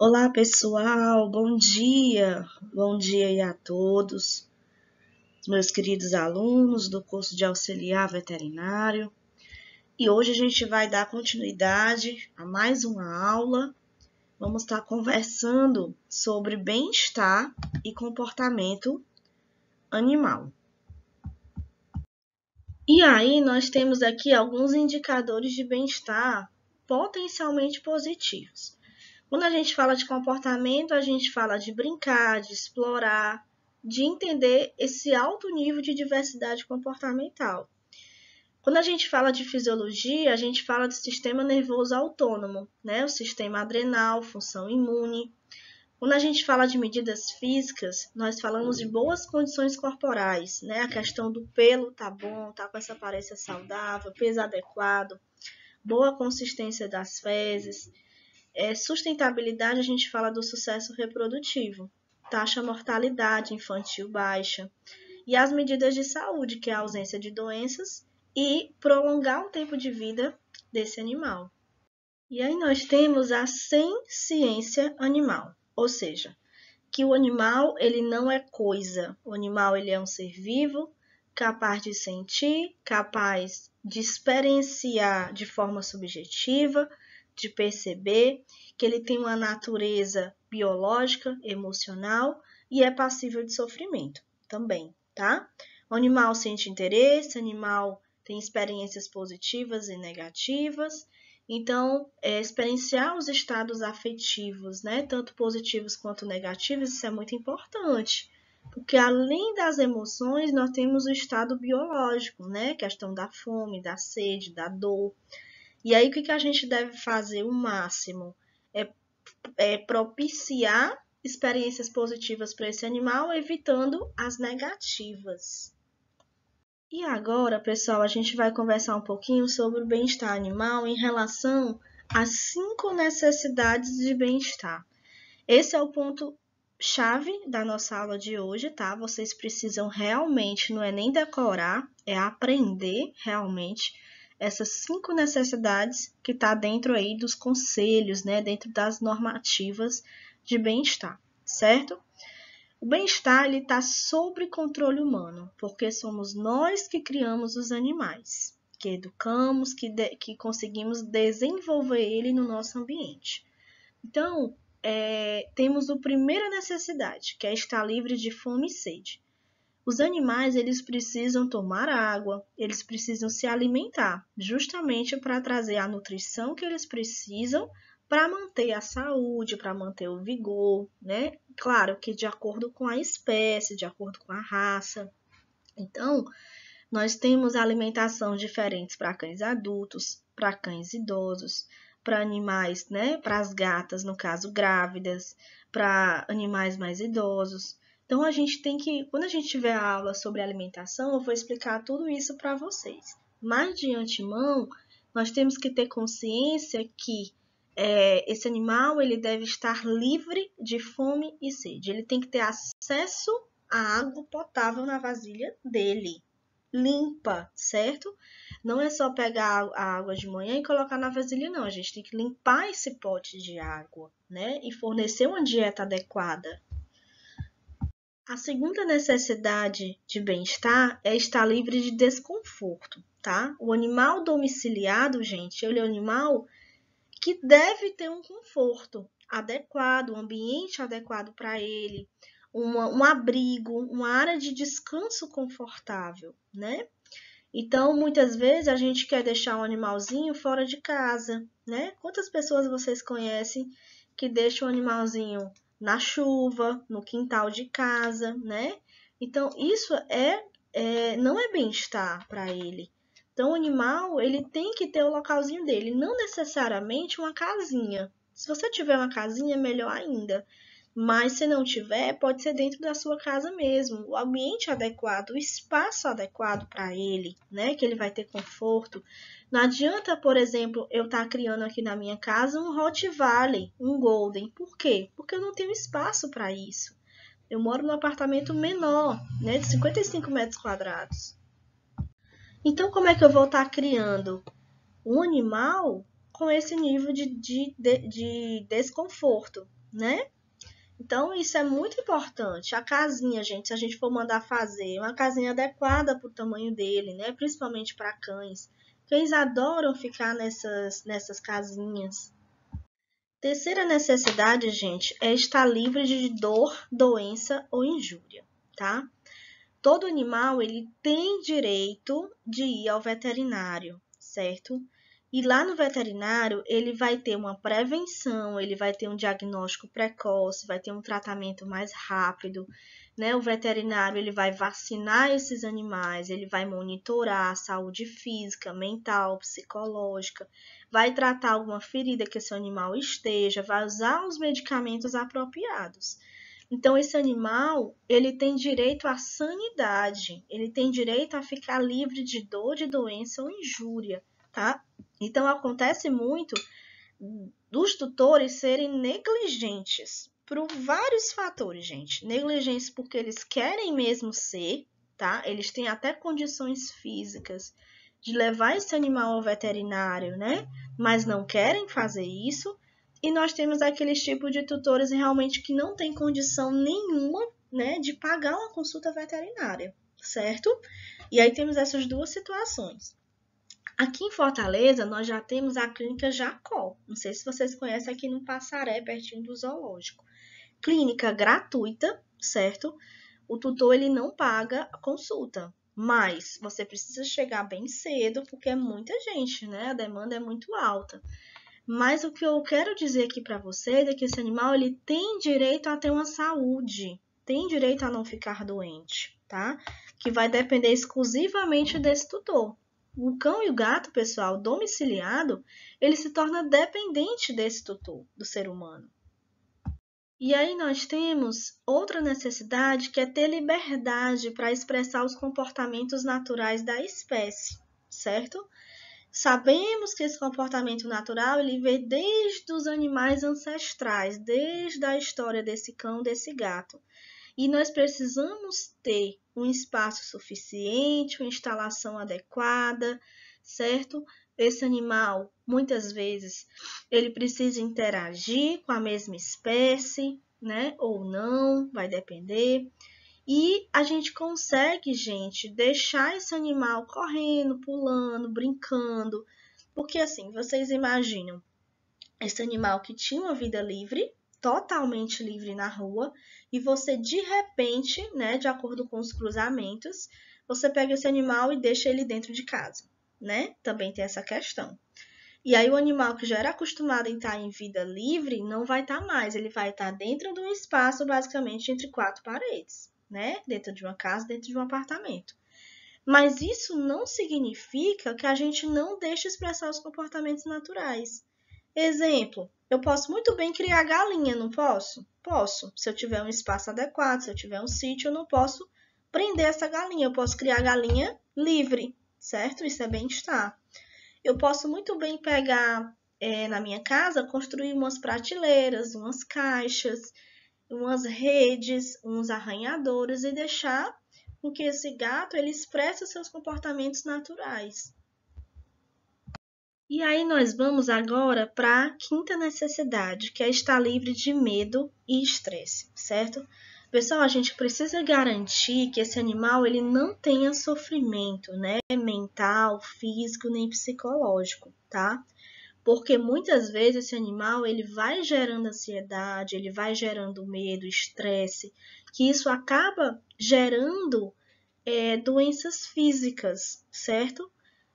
Olá pessoal, bom dia, bom dia a todos, meus queridos alunos do curso de auxiliar veterinário. E hoje a gente vai dar continuidade a mais uma aula. Vamos estar conversando sobre bem-estar e comportamento animal. E aí, nós temos aqui alguns indicadores de bem-estar potencialmente positivos. Quando a gente fala de comportamento, a gente fala de brincar, de explorar, de entender esse alto nível de diversidade comportamental. Quando a gente fala de fisiologia, a gente fala do sistema nervoso autônomo, né? O sistema adrenal, função imune. Quando a gente fala de medidas físicas, nós falamos de boas condições corporais, né? A questão do pelo tá bom, tá com essa aparência saudável, peso adequado, boa consistência das fezes é, sustentabilidade, a gente fala do sucesso reprodutivo, taxa mortalidade infantil baixa, e as medidas de saúde, que é a ausência de doenças, e prolongar o tempo de vida desse animal. E aí nós temos a sem ciência animal, ou seja, que o animal ele não é coisa, o animal ele é um ser vivo, capaz de sentir, capaz de experienciar de forma subjetiva, de perceber que ele tem uma natureza biológica, emocional e é passível de sofrimento também, tá? O animal sente interesse, o animal tem experiências positivas e negativas. Então, é, experienciar os estados afetivos, né, tanto positivos quanto negativos, isso é muito importante. Porque além das emoções, nós temos o estado biológico, né? Questão da fome, da sede, da dor, e aí, o que, que a gente deve fazer o máximo? É, é propiciar experiências positivas para esse animal, evitando as negativas. E agora, pessoal, a gente vai conversar um pouquinho sobre o bem-estar animal em relação às cinco necessidades de bem-estar. Esse é o ponto chave da nossa aula de hoje, tá? Vocês precisam realmente, não é nem decorar, é aprender realmente essas cinco necessidades que está dentro aí dos conselhos, né, dentro das normativas de bem-estar, certo? O bem-estar ele está sob controle humano, porque somos nós que criamos os animais, que educamos, que, de, que conseguimos desenvolver ele no nosso ambiente. Então, é, temos a primeira necessidade, que é estar livre de fome e sede. Os animais eles precisam tomar água, eles precisam se alimentar, justamente para trazer a nutrição que eles precisam para manter a saúde, para manter o vigor, né? Claro que de acordo com a espécie, de acordo com a raça. Então, nós temos alimentação diferentes para cães adultos, para cães idosos, para animais, né? Para as gatas, no caso grávidas, para animais mais idosos. Então a gente tem que, quando a gente tiver a aula sobre alimentação, eu vou explicar tudo isso para vocês. Mas de antemão, nós temos que ter consciência que é, esse animal ele deve estar livre de fome e sede. Ele tem que ter acesso à água potável na vasilha dele, limpa, certo? Não é só pegar a água de manhã e colocar na vasilha, não. A gente tem que limpar esse pote de água, né? E fornecer uma dieta adequada a segunda necessidade de bem-estar é estar livre de desconforto, tá? O animal domiciliado, gente, ele é um animal que deve ter um conforto adequado, um ambiente adequado para ele, uma, um abrigo, uma área de descanso confortável, né? Então, muitas vezes a gente quer deixar um animalzinho fora de casa, né? Quantas pessoas vocês conhecem que deixam um animalzinho na chuva, no quintal de casa, né? Então isso é, é não é bem-estar para ele. Então o animal ele tem que ter o localzinho dele, não necessariamente uma casinha. Se você tiver uma casinha, é melhor ainda. Mas se não tiver, pode ser dentro da sua casa mesmo, o ambiente adequado, o espaço adequado para ele, né? Que ele vai ter conforto. Não adianta, por exemplo, eu estar tá criando aqui na minha casa um Hot Valley, um Golden. Por quê? Porque eu não tenho espaço para isso. Eu moro num apartamento menor, né, de 55 metros quadrados. Então, como é que eu vou estar tá criando um animal com esse nível de, de, de, de desconforto, né? Então, isso é muito importante. A casinha, gente, se a gente for mandar fazer, uma casinha adequada para o tamanho dele, né? Principalmente para cães. Cães adoram ficar nessas, nessas casinhas. Terceira necessidade, gente, é estar livre de dor, doença ou injúria, tá? Todo animal ele tem direito de ir ao veterinário, certo? E lá no veterinário, ele vai ter uma prevenção, ele vai ter um diagnóstico precoce, vai ter um tratamento mais rápido, né? O veterinário, ele vai vacinar esses animais, ele vai monitorar a saúde física, mental, psicológica, vai tratar alguma ferida que esse animal esteja, vai usar os medicamentos apropriados. Então esse animal, ele tem direito à sanidade, ele tem direito a ficar livre de dor, de doença ou injúria tá? Então acontece muito dos tutores serem negligentes por vários fatores, gente. Negligentes porque eles querem mesmo ser, tá? Eles têm até condições físicas de levar esse animal ao veterinário, né? Mas não querem fazer isso. E nós temos aqueles tipos de tutores realmente que não têm condição nenhuma, né, de pagar uma consulta veterinária, certo? E aí temos essas duas situações. Aqui em Fortaleza, nós já temos a Clínica Jacó. Não sei se vocês conhecem aqui no Passaré, pertinho do zoológico. Clínica gratuita, certo? O tutor ele não paga a consulta, mas você precisa chegar bem cedo, porque é muita gente, né? A demanda é muito alta. Mas o que eu quero dizer aqui para vocês é que esse animal ele tem direito a ter uma saúde, tem direito a não ficar doente, tá? Que vai depender exclusivamente desse tutor o cão e o gato, pessoal, domiciliado, ele se torna dependente desse tutor, do ser humano. E aí nós temos outra necessidade que é ter liberdade para expressar os comportamentos naturais da espécie, certo? Sabemos que esse comportamento natural ele vem desde os animais ancestrais, desde a história desse cão, desse gato. E nós precisamos ter um espaço suficiente, uma instalação adequada, certo? Esse animal, muitas vezes, ele precisa interagir com a mesma espécie, né? Ou não, vai depender. E a gente consegue, gente, deixar esse animal correndo, pulando, brincando. Porque assim, vocês imaginam esse animal que tinha uma vida livre, totalmente livre na rua e você de repente, né, de acordo com os cruzamentos, você pega esse animal e deixa ele dentro de casa, né? Também tem essa questão. E aí o animal que já era acostumado a estar em vida livre não vai estar mais, ele vai estar dentro de um espaço basicamente entre quatro paredes, né? Dentro de uma casa, dentro de um apartamento. Mas isso não significa que a gente não deixe expressar os comportamentos naturais. Exemplo, eu posso muito bem criar galinha, não posso? Posso. Se eu tiver um espaço adequado, se eu tiver um sítio, eu não posso prender essa galinha. Eu posso criar galinha livre, certo? Isso é bem-estar. Eu posso muito bem pegar é, na minha casa, construir umas prateleiras, umas caixas, umas redes, uns arranhadores e deixar com que esse gato ele expresse seus comportamentos naturais. E aí nós vamos agora para a quinta necessidade, que é estar livre de medo e estresse, certo? Pessoal, a gente precisa garantir que esse animal ele não tenha sofrimento, né, mental, físico nem psicológico, tá? Porque muitas vezes esse animal ele vai gerando ansiedade, ele vai gerando medo, estresse, que isso acaba gerando é, doenças físicas, certo?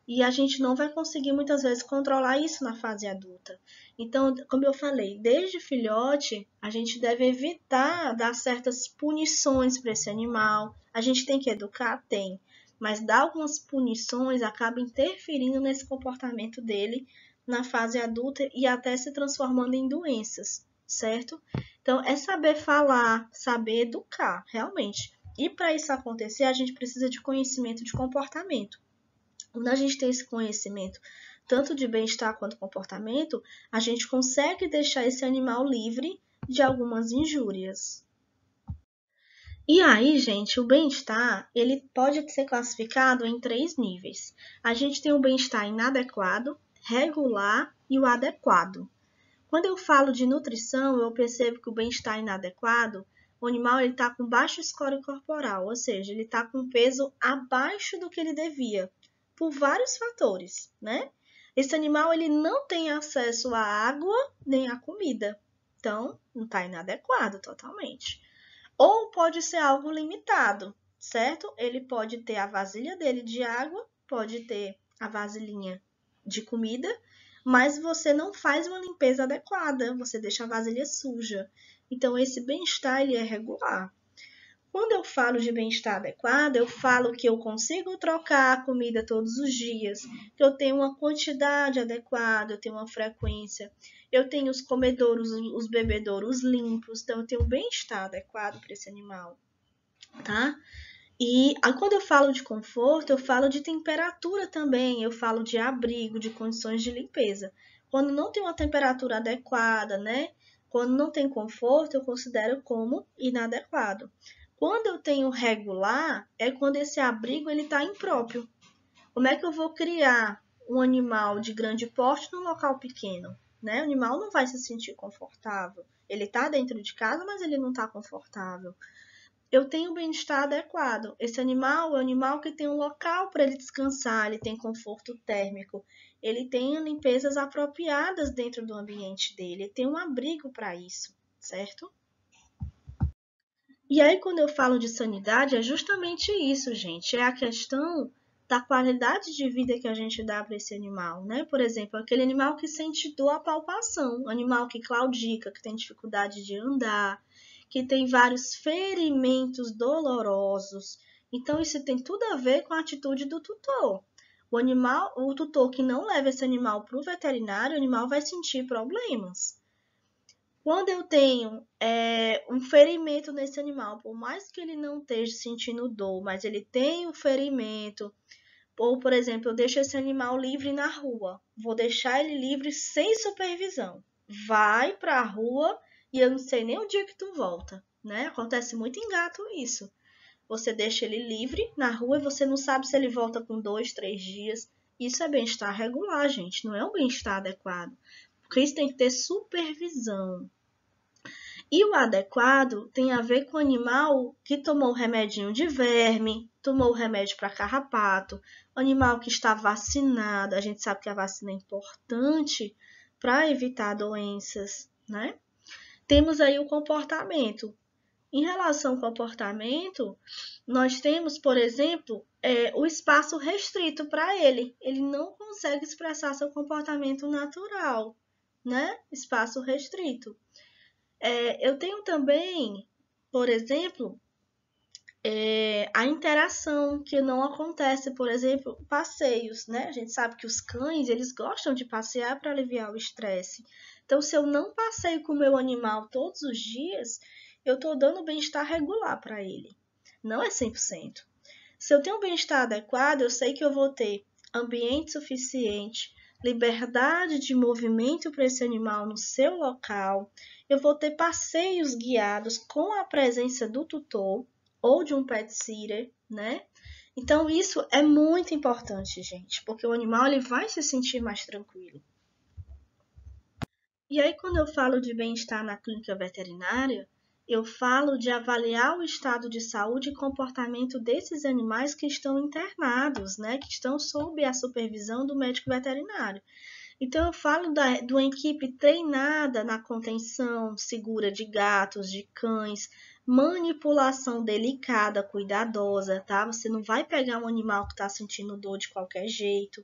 E a gente não vai conseguir muitas vezes controlar isso na fase adulta. Então, como eu falei, desde filhote, a gente deve evitar dar certas punições para esse animal. A gente tem que educar? Tem. Mas dar algumas punições acaba interferindo nesse comportamento dele na fase adulta e até se transformando em doenças, certo? Então, é saber falar, saber educar, realmente. E para isso acontecer, a gente precisa de conhecimento de comportamento. Quando a gente tem esse conhecimento, tanto de bem-estar quanto comportamento, a gente consegue deixar esse animal livre de algumas injúrias. E aí, gente, o bem-estar, ele pode ser classificado em três níveis. A gente tem o bem-estar inadequado, regular e o adequado. Quando eu falo de nutrição, eu percebo que o bem-estar inadequado, o animal está com baixo score corporal, ou seja, ele está com peso abaixo do que ele devia por vários fatores, né? Esse animal ele não tem acesso à água nem à comida, então não está inadequado totalmente. Ou pode ser algo limitado, certo? Ele pode ter a vasilha dele de água, pode ter a vasilhinha de comida, mas você não faz uma limpeza adequada, você deixa a vasilha suja. Então esse bem-estar ele é regular. Quando eu falo de bem-estar adequado, eu falo que eu consigo trocar a comida todos os dias, que eu tenho uma quantidade adequada, eu tenho uma frequência, eu tenho os comedouros, os bebedouros limpos, então eu tenho um bem-estar adequado para esse animal, tá? E quando eu falo de conforto, eu falo de temperatura também, eu falo de abrigo, de condições de limpeza. Quando não tem uma temperatura adequada, né? Quando não tem conforto, eu considero como inadequado. Quando eu tenho regular, é quando esse abrigo ele está impróprio. Como é que eu vou criar um animal de grande porte num local pequeno? Né? O animal não vai se sentir confortável. Ele está dentro de casa, mas ele não está confortável. Eu tenho bem-estar adequado. Esse animal é um animal que tem um local para ele descansar, ele tem conforto térmico, ele tem limpezas apropriadas dentro do ambiente dele, ele tem um abrigo para isso, certo? E aí, quando eu falo de sanidade, é justamente isso, gente. É a questão da qualidade de vida que a gente dá para esse animal, né? Por exemplo, aquele animal que sente dor à palpação, animal que claudica, que tem dificuldade de andar, que tem vários ferimentos dolorosos. Então, isso tem tudo a ver com a atitude do tutor. O animal, o tutor que não leva esse animal para o veterinário, o animal vai sentir problemas. Quando eu tenho é, um ferimento nesse animal, por mais que ele não esteja sentindo dor, mas ele tem um ferimento, ou por exemplo, eu deixo esse animal livre na rua, vou deixar ele livre sem supervisão. Vai para a rua e eu não sei nem o dia que tu volta, né? Acontece muito em gato isso. Você deixa ele livre na rua e você não sabe se ele volta com dois, três dias. Isso é bem-estar regular, gente, não é um bem-estar adequado. Por isso tem que ter supervisão. E o adequado tem a ver com o animal que tomou o remedinho de verme, tomou o remédio para carrapato, animal que está vacinado. A gente sabe que a vacina é importante para evitar doenças, né? Temos aí o comportamento. Em relação ao comportamento, nós temos, por exemplo, é, o espaço restrito para ele. Ele não consegue expressar seu comportamento natural né? Espaço restrito. É, eu tenho também, por exemplo, é, a interação que não acontece, por exemplo, passeios, né? A gente sabe que os cães, eles gostam de passear para aliviar o estresse. Então, se eu não passeio com o meu animal todos os dias, eu estou dando bem-estar regular para ele. Não é 100%. Se eu tenho um bem-estar adequado, eu sei que eu vou ter ambiente suficiente, liberdade de movimento para esse animal no seu local, eu vou ter passeios guiados com a presença do tutor ou de um pet sitter, né? Então isso é muito importante, gente, porque o animal ele vai se sentir mais tranquilo. E aí quando eu falo de bem-estar na clínica veterinária, eu falo de avaliar o estado de saúde e comportamento desses animais que estão internados, né? Que estão sob a supervisão do médico veterinário. Então, eu falo da, de uma equipe treinada na contenção segura de gatos, de cães, manipulação delicada, cuidadosa, tá? Você não vai pegar um animal que está sentindo dor de qualquer jeito.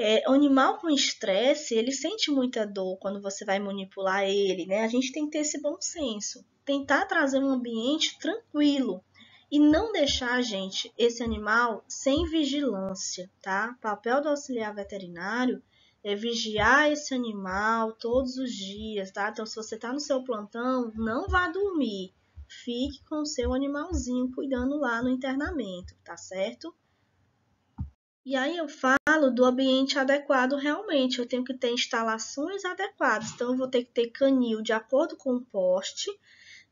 É, o animal com estresse, ele sente muita dor quando você vai manipular ele, né? A gente tem que ter esse bom senso. Tentar trazer um ambiente tranquilo e não deixar, gente, esse animal sem vigilância, tá? O papel do auxiliar veterinário é vigiar esse animal todos os dias, tá? Então, se você está no seu plantão, não vá dormir. Fique com o seu animalzinho cuidando lá no internamento, tá certo? E aí eu falo do ambiente adequado realmente. Eu tenho que ter instalações adequadas. Então, eu vou ter que ter canil de acordo com o poste.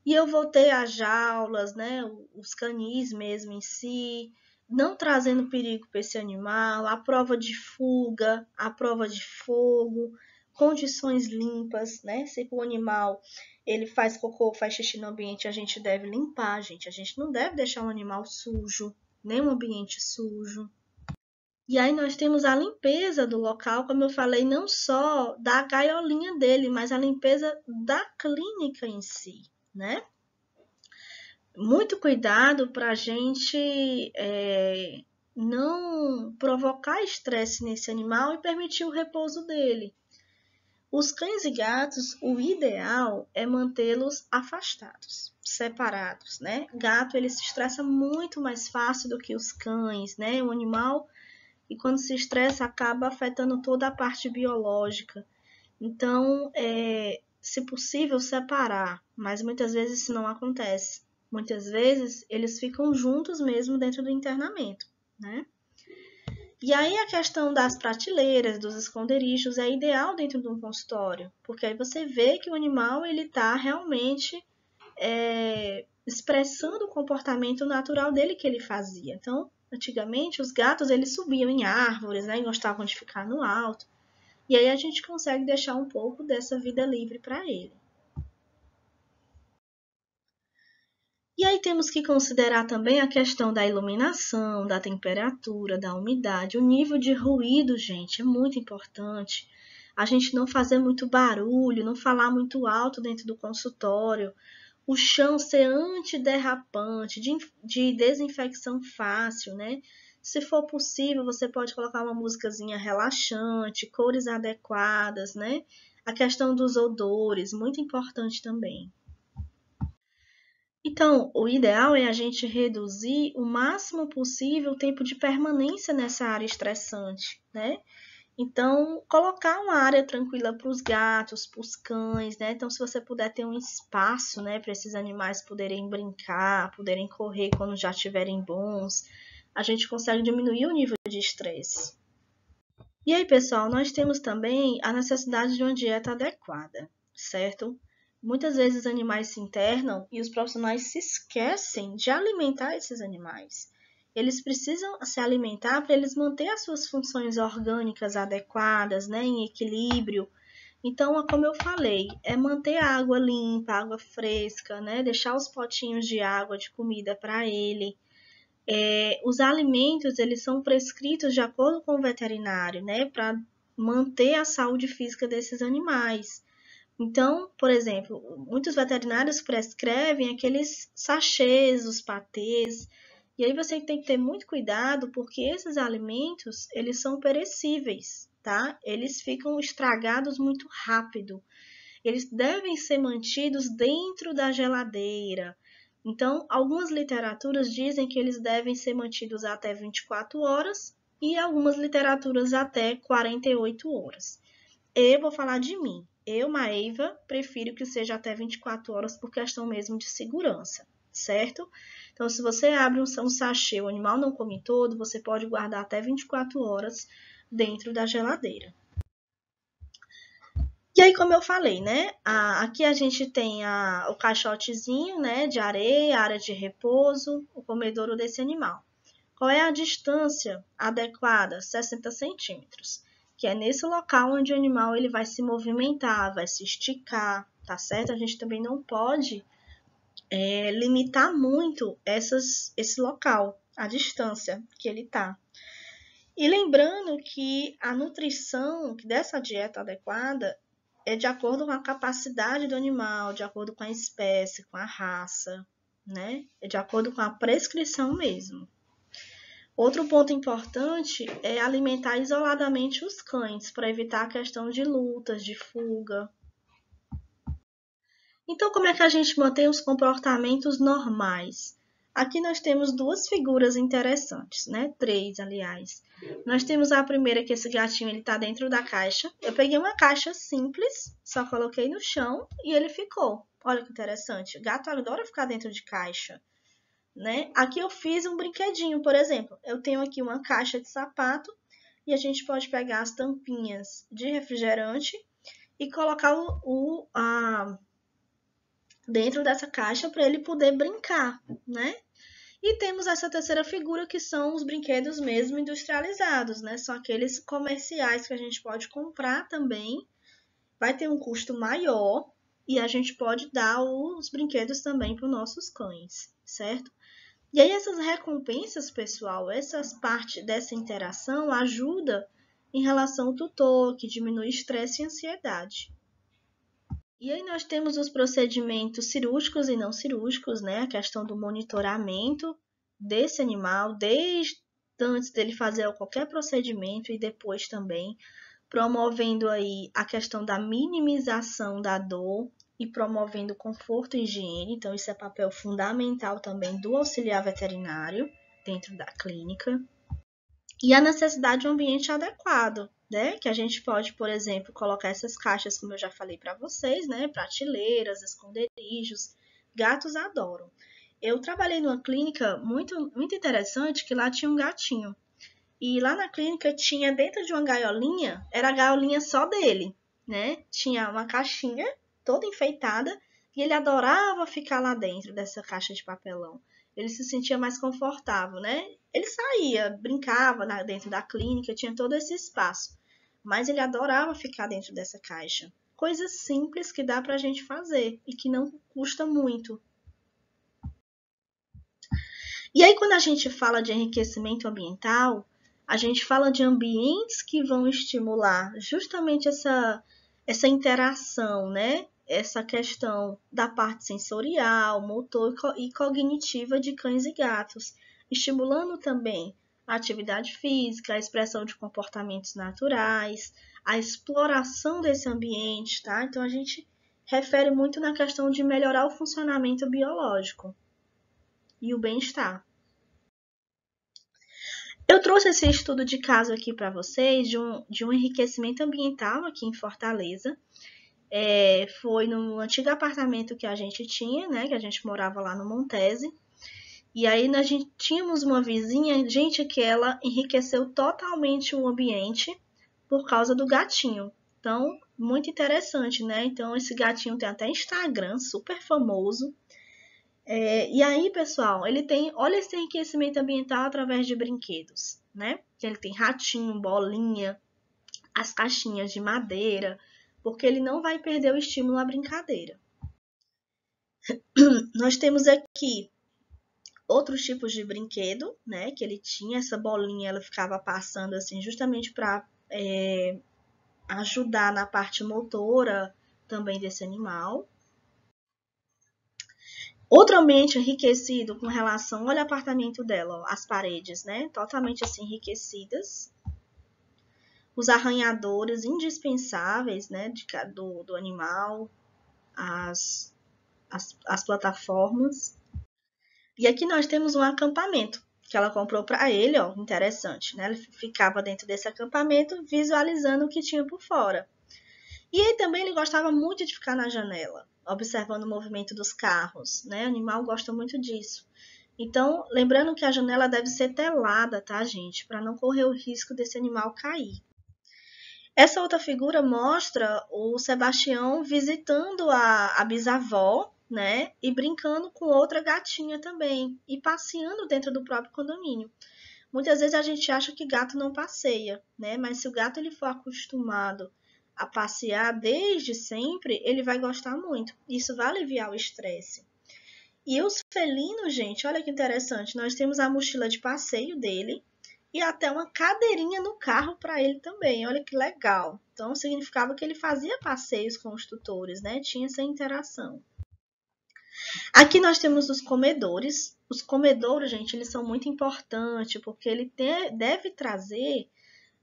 E eu vou ter as jaulas, né? Os canis mesmo em si. Não trazendo perigo para esse animal. A prova de fuga, a prova de fogo. Condições limpas, né? Se o animal ele faz cocô, faz xixi no ambiente, a gente deve limpar, gente. A gente não deve deixar o animal sujo, nem um ambiente sujo. E aí nós temos a limpeza do local, como eu falei, não só da gaiolinha dele, mas a limpeza da clínica em si, né? Muito cuidado para a gente é, não provocar estresse nesse animal e permitir o repouso dele. Os cães e gatos, o ideal é mantê-los afastados, separados, né? Gato ele se estressa muito mais fácil do que os cães, né? O animal e quando se estressa acaba afetando toda a parte biológica. Então, é, se possível, separar, mas muitas vezes isso não acontece. Muitas vezes eles ficam juntos mesmo dentro do internamento, né? E aí a questão das prateleiras, dos esconderijos é ideal dentro de um consultório, porque aí você vê que o animal ele está realmente é, expressando o comportamento natural dele que ele fazia. Então, Antigamente, os gatos eles subiam em árvores, né? E gostavam de ficar no alto. E aí a gente consegue deixar um pouco dessa vida livre para ele. E aí temos que considerar também a questão da iluminação, da temperatura, da umidade, o nível de ruído, gente, é muito importante. A gente não fazer muito barulho, não falar muito alto dentro do consultório, o chão ser antiderrapante, de, de desinfecção fácil, né? Se for possível, você pode colocar uma músicazinha relaxante, cores adequadas, né? A questão dos odores, muito importante também. Então, o ideal é a gente reduzir o máximo possível o tempo de permanência nessa área estressante, né? Então, colocar uma área tranquila para os gatos, para os cães, né? Então, se você puder ter um espaço, né, para esses animais poderem brincar, poderem correr quando já estiverem bons, a gente consegue diminuir o nível de estresse. E aí, pessoal, nós temos também a necessidade de uma dieta adequada, certo? Muitas vezes os animais se internam e os profissionais se esquecem de alimentar esses animais eles precisam se alimentar para eles manter as suas funções orgânicas adequadas, né, em equilíbrio. Então, como eu falei, é manter a água limpa, água fresca, né? Deixar os potinhos de água, de comida para ele. É, os alimentos, eles são prescritos de acordo com o veterinário, né? Para manter a saúde física desses animais. Então, por exemplo, muitos veterinários prescrevem aqueles sachês, os patês, e aí você tem que ter muito cuidado porque esses alimentos, eles são perecíveis, tá? Eles ficam estragados muito rápido. Eles devem ser mantidos dentro da geladeira. Então, algumas literaturas dizem que eles devem ser mantidos até 24 horas e algumas literaturas até 48 horas. Eu vou falar de mim. Eu, Maeva, prefiro que seja até 24 horas por questão mesmo de segurança certo? Então, se você abre um sachê, o animal não come todo, você pode guardar até 24 horas dentro da geladeira. E aí, como eu falei, né? aqui a gente tem a, o caixotezinho, né? De areia, área de repouso, o comedouro desse animal. Qual é a distância adequada? 60 centímetros. Que é nesse local onde o animal ele vai se movimentar, vai se esticar, tá certo? A gente também não pode é, limitar muito essas, esse local, a distância que ele está. E lembrando que a nutrição dessa dieta adequada é de acordo com a capacidade do animal, de acordo com a espécie, com a raça, né? É de acordo com a prescrição mesmo. Outro ponto importante é alimentar isoladamente os cães para evitar a questão de lutas, de fuga, então, como é que a gente mantém os comportamentos normais? Aqui nós temos duas figuras interessantes, né? Três, aliás. Nós temos a primeira que esse gatinho ele está dentro da caixa. Eu peguei uma caixa simples, só coloquei no chão e ele ficou. Olha que interessante. O gato adora ficar dentro de caixa, né? Aqui eu fiz um brinquedinho, por exemplo. Eu tenho aqui uma caixa de sapato e a gente pode pegar as tampinhas de refrigerante e colocar o, o a dentro dessa caixa para ele poder brincar, né? E temos essa terceira figura que são os brinquedos mesmo industrializados, né? São aqueles comerciais que a gente pode comprar também. Vai ter um custo maior e a gente pode dar os brinquedos também para os nossos cães, certo? E aí essas recompensas, pessoal, essas partes dessa interação ajuda em relação ao tutor, que diminui estresse e ansiedade. E aí nós temos os procedimentos cirúrgicos e não cirúrgicos, né? A questão do monitoramento desse animal, desde antes dele fazer qualquer procedimento e depois também, promovendo aí a questão da minimização da dor e promovendo conforto e higiene. Então, isso é papel fundamental também do auxiliar veterinário dentro da clínica. E a necessidade de um ambiente adequado, né? Que a gente pode, por exemplo, colocar essas caixas, como eu já falei para vocês, né? Prateleiras, esconderijos. Gatos adoram. Eu trabalhei numa clínica muito, muito interessante que lá tinha um gatinho. E lá na clínica tinha dentro de uma gaiolinha, era a gaiolinha só dele, né? Tinha uma caixinha toda enfeitada e ele adorava ficar lá dentro dessa caixa de papelão. Ele se sentia mais confortável, né? Ele saía, brincava dentro da clínica, tinha todo esse espaço, mas ele adorava ficar dentro dessa caixa. Coisas simples que dá para a gente fazer e que não custa muito. E aí, quando a gente fala de enriquecimento ambiental, a gente fala de ambientes que vão estimular justamente essa, essa interação, né? Essa questão da parte sensorial, motor e cognitiva de cães e gatos estimulando também a atividade física, a expressão de comportamentos naturais, a exploração desse ambiente, tá? Então a gente refere muito na questão de melhorar o funcionamento biológico e o bem-estar. Eu trouxe esse estudo de caso aqui para vocês de um, de um enriquecimento ambiental aqui em Fortaleza. É, foi no antigo apartamento que a gente tinha, né? Que a gente morava lá no Montese, e aí nós tínhamos uma vizinha, gente, que ela enriqueceu totalmente o ambiente por causa do gatinho. Então, muito interessante, né? Então, esse gatinho tem até Instagram, super famoso. É, e aí, pessoal, ele tem, olha esse enriquecimento ambiental através de brinquedos, né? Ele tem ratinho, bolinha, as caixinhas de madeira, porque ele não vai perder o estímulo à brincadeira. Nós temos aqui outros tipos de brinquedo, né? Que ele tinha essa bolinha, ela ficava passando assim, justamente para é, ajudar na parte motora também desse animal. Outro ambiente enriquecido com relação, olha o apartamento dela, ó, as paredes, né? Totalmente assim enriquecidas. Os arranhadores indispensáveis, né, de, do, do animal, as, as, as plataformas. E aqui nós temos um acampamento que ela comprou para ele, ó, interessante, né? Ele ficava dentro desse acampamento visualizando o que tinha por fora. E aí também ele gostava muito de ficar na janela, observando o movimento dos carros, né? O animal gosta muito disso. Então, lembrando que a janela deve ser telada, tá, gente? Para não correr o risco desse animal cair. Essa outra figura mostra o Sebastião visitando a, a bisavó né? E brincando com outra gatinha também. E passeando dentro do próprio condomínio. Muitas vezes a gente acha que gato não passeia, né? Mas se o gato ele for acostumado a passear desde sempre, ele vai gostar muito. Isso vai aliviar o estresse. E os felinos, gente, olha que interessante. Nós temos a mochila de passeio dele e até uma cadeirinha no carro para ele também. Olha que legal. Então significava que ele fazia passeios com os tutores, né? Tinha essa interação. Aqui nós temos os comedores. Os comedores, gente, eles são muito importantes porque ele te, deve trazer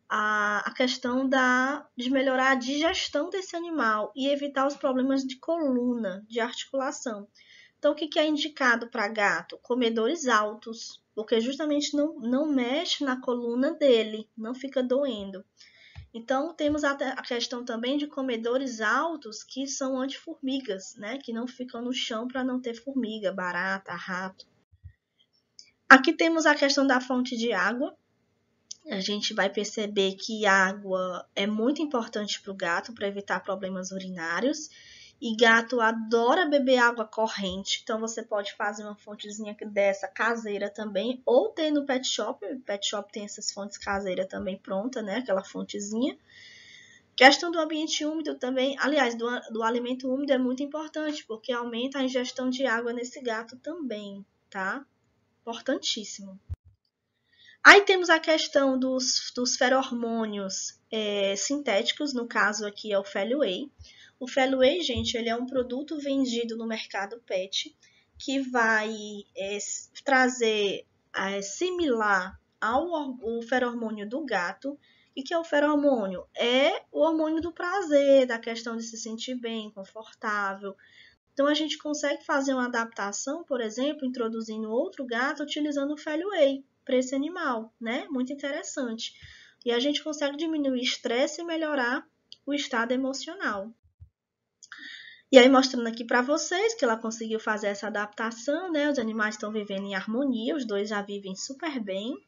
a, a questão da, de melhorar a digestão desse animal e evitar os problemas de coluna, de articulação. Então, o que, que é indicado para gato? Comedores altos, porque justamente não, não mexe na coluna dele, não fica doendo. Então, temos a, questão também de comedores altos que são anti-formigas, né? Que não ficam no chão para não ter formiga, barata, rato. Aqui temos a questão da fonte de água. A gente vai perceber que água é muito importante para o gato para evitar problemas urinários. E gato adora beber água corrente, então você pode fazer uma fontezinha dessa caseira também, ou tem no pet shop, o pet shop tem essas fontes caseiras também pronta, né? Aquela fontezinha. Questão do ambiente úmido também, aliás, do, do alimento úmido é muito importante, porque aumenta a ingestão de água nesse gato também, tá? Importantíssimo. Aí temos a questão dos, dos ferormônios é, sintéticos, no caso aqui é o Feliway. Whey o Freeway, gente, ele é um produto vendido no mercado pet que vai é, trazer é, similar ao o hormônio do gato. E que é o feromônio? É o hormônio do prazer, da questão de se sentir bem, confortável. Então a gente consegue fazer uma adaptação, por exemplo, introduzindo outro gato utilizando o Fellway para esse animal, né? Muito interessante. E a gente consegue diminuir o estresse e melhorar o estado emocional. E aí, mostrando aqui para vocês que ela conseguiu fazer essa adaptação, né? Os animais estão vivendo em harmonia, os dois já vivem super bem.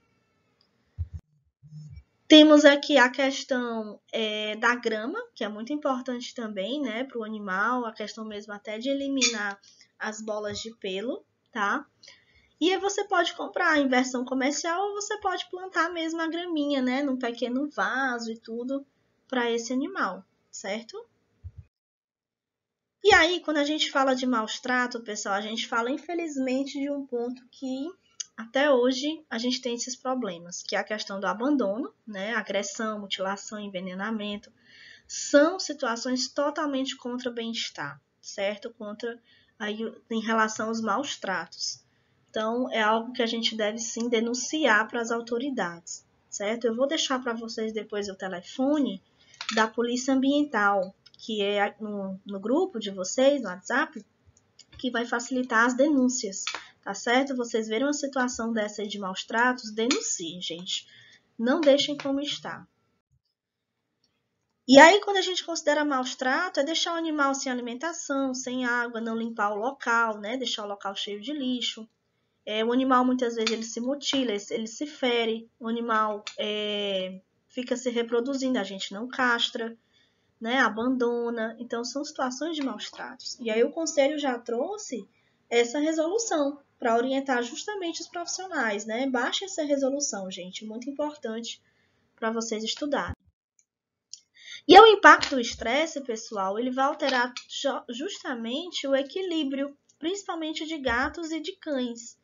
Temos aqui a questão é, da grama, que é muito importante também, né, para o animal, a questão mesmo até de eliminar as bolas de pelo, tá? E aí você pode comprar em versão comercial ou você pode plantar mesmo a graminha, né, num pequeno vaso e tudo para esse animal, certo? E aí, quando a gente fala de maus trato, pessoal, a gente fala infelizmente de um ponto que até hoje a gente tem esses problemas, que é a questão do abandono, né? Agressão, mutilação, envenenamento, são situações totalmente contra o bem-estar, certo? Contra aí em relação aos maus tratos. Então, é algo que a gente deve sim denunciar para as autoridades, certo? Eu vou deixar para vocês depois o telefone da Polícia Ambiental, que é no, no grupo de vocês, no WhatsApp, que vai facilitar as denúncias, tá certo? Vocês verem uma situação dessa de maus tratos, denunciem, gente. Não deixem como está. E aí, quando a gente considera maus trato, é deixar o animal sem alimentação, sem água, não limpar o local, né? Deixar o local cheio de lixo. É, o animal muitas vezes ele se mutila, ele se fere, o animal é, fica se reproduzindo, a gente não castra né, abandona. Então, são situações de maus tratos. E aí, o conselho já trouxe essa resolução para orientar justamente os profissionais, né? Baixe essa resolução, gente, muito importante para vocês estudarem. E o impacto do estresse, pessoal, ele vai alterar justamente o equilíbrio, principalmente de gatos e de cães,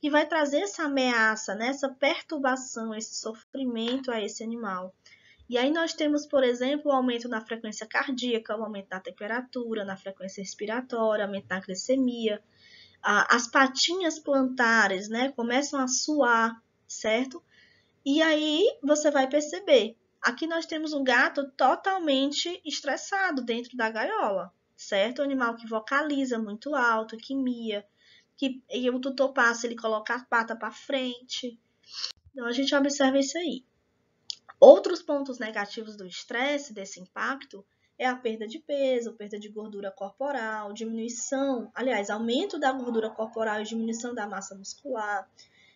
que vai trazer essa ameaça, né? essa perturbação, esse sofrimento a esse animal. E aí nós temos, por exemplo, o aumento na frequência cardíaca, o aumento na temperatura, na frequência respiratória, aumento na glicemia. As patinhas plantares, né, começam a suar, certo? E aí você vai perceber, aqui nós temos um gato totalmente estressado dentro da gaiola, certo? Um animal que vocaliza muito alto, que mia, que o tutor passa, ele coloca a pata para frente. Então a gente observa isso aí. Outros pontos negativos do estresse, desse impacto, é a perda de peso, perda de gordura corporal, diminuição, aliás, aumento da gordura corporal e diminuição da massa muscular,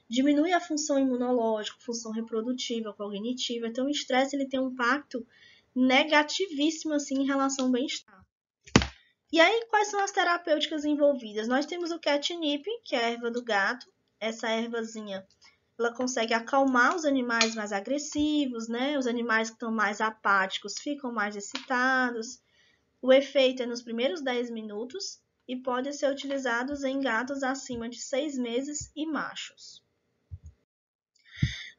diminui a função imunológica, função reprodutiva, cognitiva. Então, o estresse ele tem um impacto negativíssimo assim em relação ao bem-estar. E aí, quais são as terapêuticas envolvidas? Nós temos o catnip, que é a erva do gato, essa ervazinha ela consegue acalmar os animais mais agressivos, né? Os animais que estão mais apáticos ficam mais excitados. O efeito é nos primeiros 10 minutos e pode ser utilizado em gatos acima de 6 meses e machos.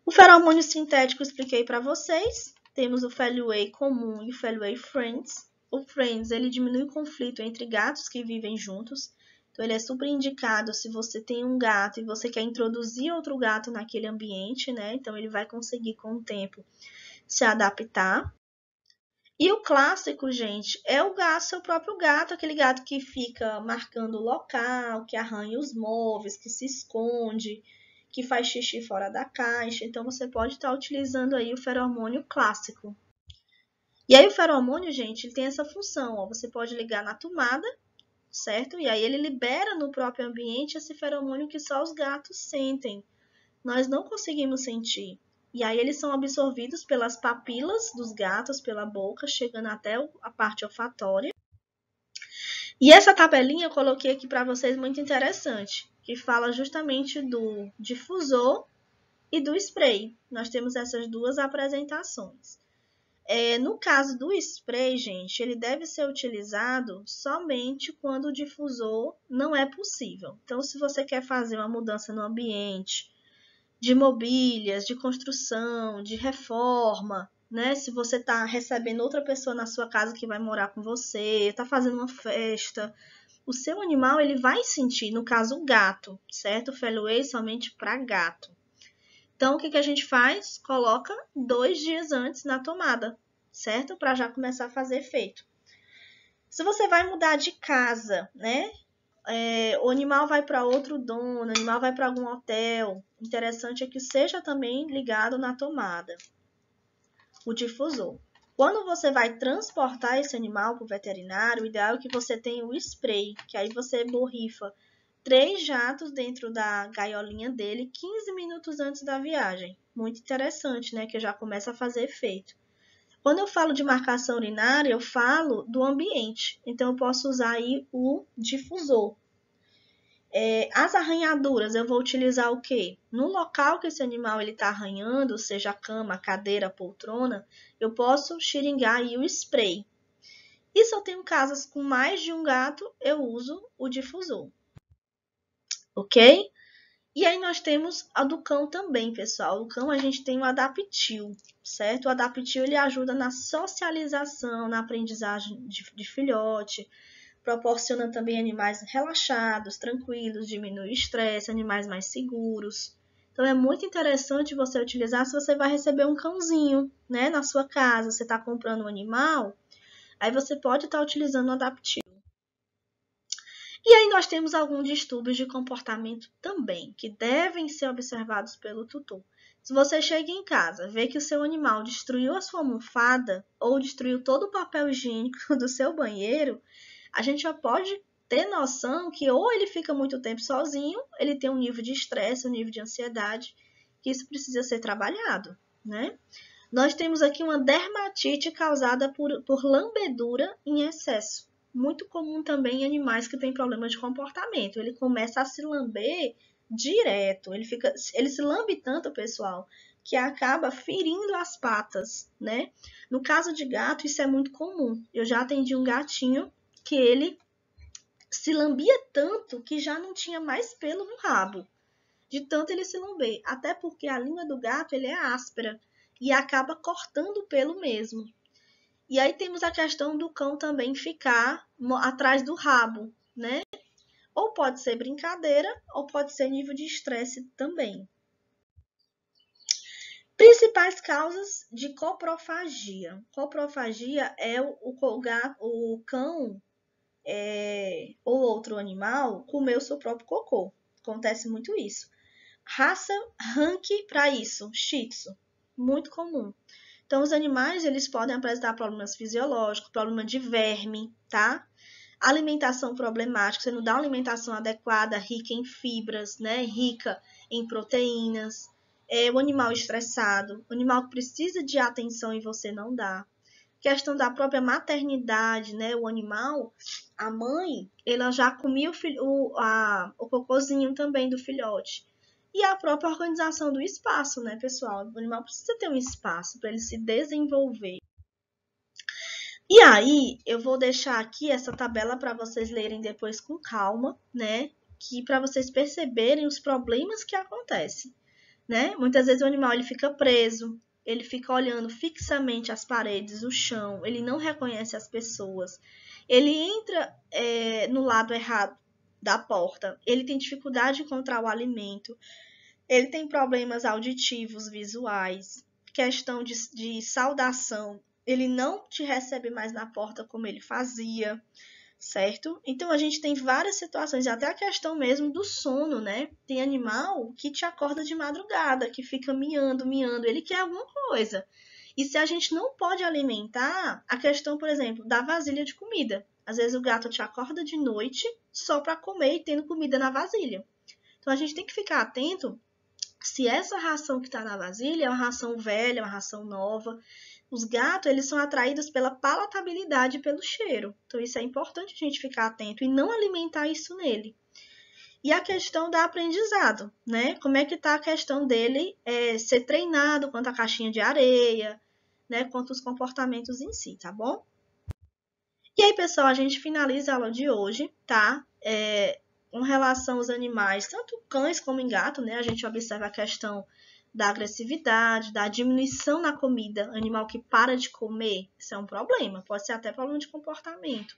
O feromônio sintético eu expliquei para vocês. Temos o Fellway comum e o Fellway Friends. O Friends ele diminui o conflito entre gatos que vivem juntos então, ele é super indicado se você tem um gato e você quer introduzir outro gato naquele ambiente, né? Então, ele vai conseguir, com o tempo, se adaptar. E o clássico, gente, é o gato, seu próprio gato, aquele gato que fica marcando o local, que arranha os móveis, que se esconde, que faz xixi fora da caixa. Então você pode estar utilizando aí o feromônio clássico. E aí o feromônio, gente, ele tem essa função, ó, você pode ligar na tomada certo? E aí ele libera no próprio ambiente esse feromônio que só os gatos sentem. Nós não conseguimos sentir. E aí eles são absorvidos pelas papilas dos gatos, pela boca, chegando até a parte olfatória. E essa tabelinha eu coloquei aqui para vocês muito interessante, que fala justamente do difusor e do spray. Nós temos essas duas apresentações. É, no caso do spray, gente, ele deve ser utilizado somente quando o difusor não é possível. Então, se você quer fazer uma mudança no ambiente, de mobílias, de construção, de reforma, né? Se você está recebendo outra pessoa na sua casa que vai morar com você, está fazendo uma festa, o seu animal ele vai sentir, no caso o gato, certo? O Felloway é somente para gato. Então, o que, que a gente faz? Coloca dois dias antes na tomada, certo? Para já começar a fazer efeito. Se você vai mudar de casa, né? É, o animal vai para outro dono, o animal vai para algum hotel. Interessante é que seja também ligado na tomada, o difusor. Quando você vai transportar esse animal para o veterinário, o ideal é que você tenha o spray, que aí você borrifa três jatos dentro da gaiolinha dele 15 minutos antes da viagem. Muito interessante, né? Que já começa a fazer efeito. Quando eu falo de marcação urinária, eu falo do ambiente. Então, eu posso usar aí o difusor. É, as arranhaduras, eu vou utilizar o quê? No local que esse animal está arranhando, seja a cama, cadeira, poltrona, eu posso xiringar aí o spray. E se eu tenho casas com mais de um gato, eu uso o difusor ok? E aí nós temos a do cão também, pessoal. O cão a gente tem o adaptil, certo? O adaptil ele ajuda na socialização, na aprendizagem de, de filhote, proporciona também animais relaxados, tranquilos, diminui o estresse, animais mais seguros. Então é muito interessante você utilizar se você vai receber um cãozinho, né, na sua casa, você está comprando um animal, aí você pode estar tá utilizando o adaptil nós temos alguns distúrbios de comportamento também, que devem ser observados pelo tutor. Se você chega em casa, vê que o seu animal destruiu a sua almofada ou destruiu todo o papel higiênico do seu banheiro, a gente já pode ter noção que ou ele fica muito tempo sozinho, ele tem um nível de estresse, um nível de ansiedade, que isso precisa ser trabalhado, né? Nós temos aqui uma dermatite causada por, por lambedura em excesso muito comum também em animais que têm problemas de comportamento. Ele começa a se lamber direto, ele fica, ele se lambe tanto, pessoal, que acaba ferindo as patas, né? No caso de gato, isso é muito comum. Eu já atendi um gatinho que ele se lambia tanto que já não tinha mais pelo no rabo. De tanto ele se lamber, até porque a língua do gato ele é áspera e acaba cortando o pelo mesmo. E aí temos a questão do cão também ficar atrás do rabo, né? Ou pode ser brincadeira, ou pode ser nível de estresse também. Principais causas de coprofagia. Coprofagia é o, o, o cão é, ou outro animal comer o seu próprio cocô. Acontece muito isso. Raça, rank para isso, shih tzu, muito comum. Então, os animais, eles podem apresentar problemas fisiológicos, problema de verme, tá? Alimentação problemática, você não dá uma alimentação adequada, rica em fibras, né? Rica em proteínas. É, o animal estressado, o animal que precisa de atenção e você não dá. Questão da própria maternidade, né? O animal, a mãe, ela já comia o, filho, o, a, o cocôzinho também do filhote e a própria organização do espaço, né, pessoal? O animal precisa ter um espaço para ele se desenvolver. E aí, eu vou deixar aqui essa tabela para vocês lerem depois com calma, né? Que para vocês perceberem os problemas que acontecem, né? Muitas vezes o animal ele fica preso, ele fica olhando fixamente as paredes, o chão, ele não reconhece as pessoas, ele entra é, no lado errado da porta. Ele tem dificuldade de encontrar o alimento. Ele tem problemas auditivos, visuais, questão de, de saudação. Ele não te recebe mais na porta como ele fazia, certo? Então a gente tem várias situações, até a questão mesmo do sono, né? Tem animal que te acorda de madrugada, que fica miando, miando, ele quer alguma coisa. E se a gente não pode alimentar, a questão, por exemplo, da vasilha de comida. Às vezes o gato te acorda de noite só para comer e tendo comida na vasilha. Então a gente tem que ficar atento se essa ração que está na vasilha é uma ração velha, uma ração nova. Os gatos, eles são atraídos pela palatabilidade e pelo cheiro. Então isso é importante a gente ficar atento e não alimentar isso nele. E a questão da aprendizado, né? Como é que está a questão dele é, ser treinado quanto à caixinha de areia, né? Quanto os comportamentos em si, tá bom? E aí, pessoal, a gente finaliza a aula de hoje, tá? É, com relação aos animais, tanto cães como gato, né? A gente observa a questão da agressividade, da diminuição na comida. Animal que para de comer, isso é um problema. Pode ser até problema de comportamento.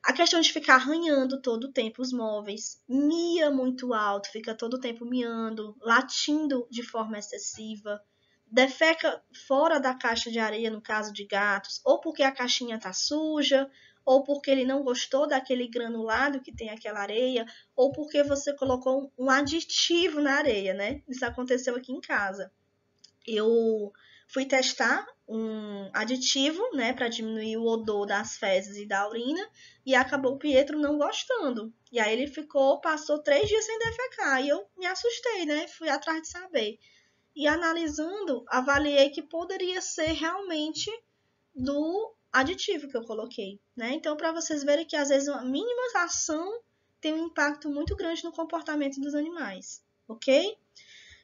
A questão de ficar arranhando todo o tempo os móveis, mia muito alto, fica todo o tempo miando, latindo de forma excessiva defeca fora da caixa de areia no caso de gatos, ou porque a caixinha está suja, ou porque ele não gostou daquele granulado que tem aquela areia, ou porque você colocou um aditivo na areia, né? Isso aconteceu aqui em casa. Eu fui testar um aditivo, né, para diminuir o odor das fezes e da urina, e acabou o Pietro não gostando. E aí ele ficou, passou três dias sem defecar, e eu me assustei, né? Fui atrás de saber e analisando, avaliei que poderia ser realmente do aditivo que eu coloquei, né? Então, para vocês verem que às vezes uma mínima ação tem um impacto muito grande no comportamento dos animais, ok?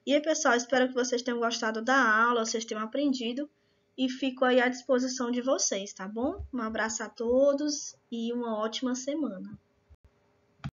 E aí, pessoal, espero que vocês tenham gostado da aula, vocês tenham aprendido e fico aí à disposição de vocês, tá bom? Um abraço a todos e uma ótima semana.